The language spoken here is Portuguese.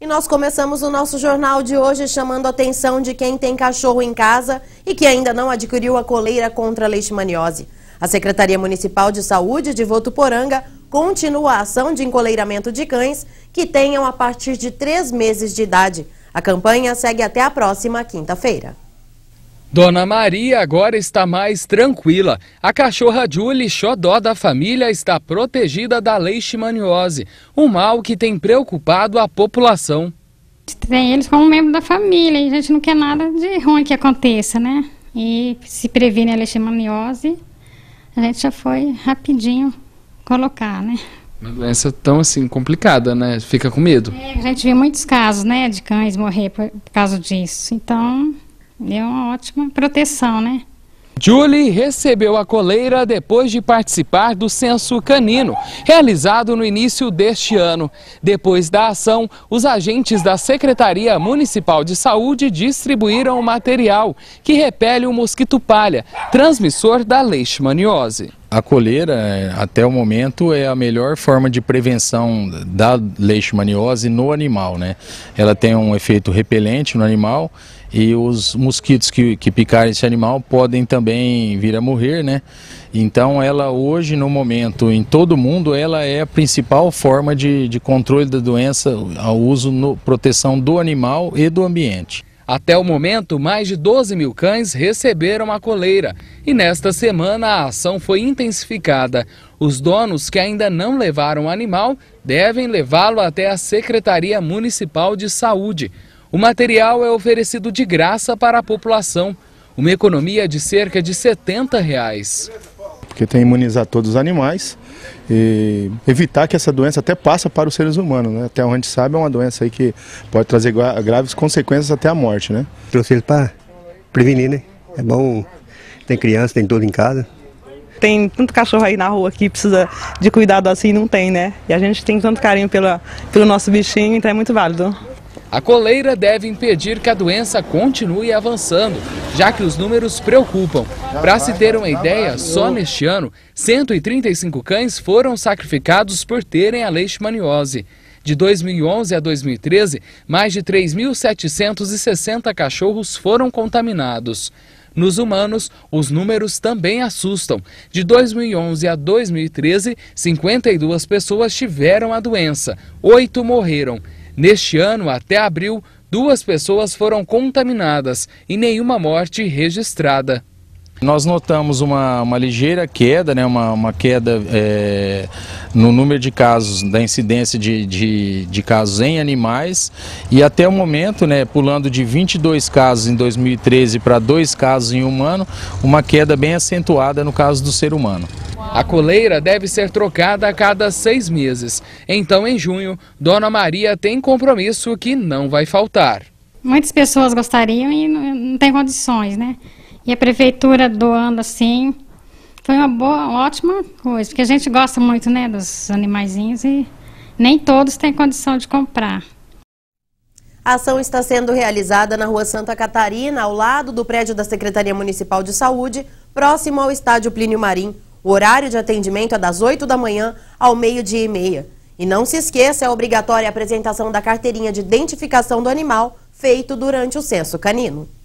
E nós começamos o nosso jornal de hoje chamando a atenção de quem tem cachorro em casa e que ainda não adquiriu a coleira contra a leishmaniose. A Secretaria Municipal de Saúde de Votuporanga continua a ação de encoleiramento de cães que tenham a partir de três meses de idade. A campanha segue até a próxima quinta-feira. Dona Maria agora está mais tranquila. A cachorra Julie, xodó da família, está protegida da leishmaniose, um mal que tem preocupado a população. Tem eles como membro da família e a gente não quer nada de ruim que aconteça, né? E se previne a leishmaniose, a gente já foi rapidinho colocar, né? Uma doença tão assim complicada, né? Fica com medo. É, a gente viu muitos casos, né, de cães morrer por, por causa disso. Então, é uma ótima proteção, né? Julie recebeu a coleira depois de participar do censo canino, realizado no início deste ano. Depois da ação, os agentes da Secretaria Municipal de Saúde distribuíram o material que repele o mosquito palha, transmissor da leishmaniose a coleira, é, até o momento, é a melhor forma de prevenção da leishmaniose no animal. Né? Ela tem um efeito repelente no animal e os mosquitos que, que picarem esse animal podem também vir a morrer. Né? Então ela hoje, no momento, em todo o mundo, ela é a principal forma de, de controle da doença ao uso no proteção do animal e do ambiente. Até o momento, mais de 12 mil cães receberam a coleira e nesta semana a ação foi intensificada. Os donos que ainda não levaram o animal devem levá-lo até a Secretaria Municipal de Saúde. O material é oferecido de graça para a população, uma economia de cerca de R$ 70. Reais porque tem que imunizar todos os animais e evitar que essa doença até passe para os seres humanos, né? Até onde a gente sabe é uma doença aí que pode trazer graves consequências até a morte, né? Trouxe ele para prevenir, né? É bom, tem criança, tem todo em casa. Tem tanto cachorro aí na rua que precisa de cuidado assim, não tem, né? E a gente tem tanto carinho pela, pelo nosso bichinho, então é muito válido. A coleira deve impedir que a doença continue avançando, já que os números preocupam. Para se ter uma ideia, só neste ano, 135 cães foram sacrificados por terem a leishmaniose. De 2011 a 2013, mais de 3.760 cachorros foram contaminados. Nos humanos, os números também assustam. De 2011 a 2013, 52 pessoas tiveram a doença, 8 morreram. Neste ano, até abril, duas pessoas foram contaminadas e nenhuma morte registrada. Nós notamos uma, uma ligeira queda, né, uma, uma queda é, no número de casos, da incidência de, de, de casos em animais e até o momento, né, pulando de 22 casos em 2013 para dois casos em humano, uma queda bem acentuada no caso do ser humano. A coleira deve ser trocada a cada seis meses. Então, em junho, Dona Maria tem compromisso que não vai faltar. Muitas pessoas gostariam e não tem condições, né? E a prefeitura doando assim, foi uma boa, ótima coisa, porque a gente gosta muito, né, dos animaizinhos e nem todos têm condição de comprar. A ação está sendo realizada na Rua Santa Catarina, ao lado do prédio da Secretaria Municipal de Saúde, próximo ao estádio Plínio Marim. O horário de atendimento é das 8 da manhã ao meio-dia e meia. E não se esqueça, é obrigatória a apresentação da carteirinha de identificação do animal feito durante o censo canino.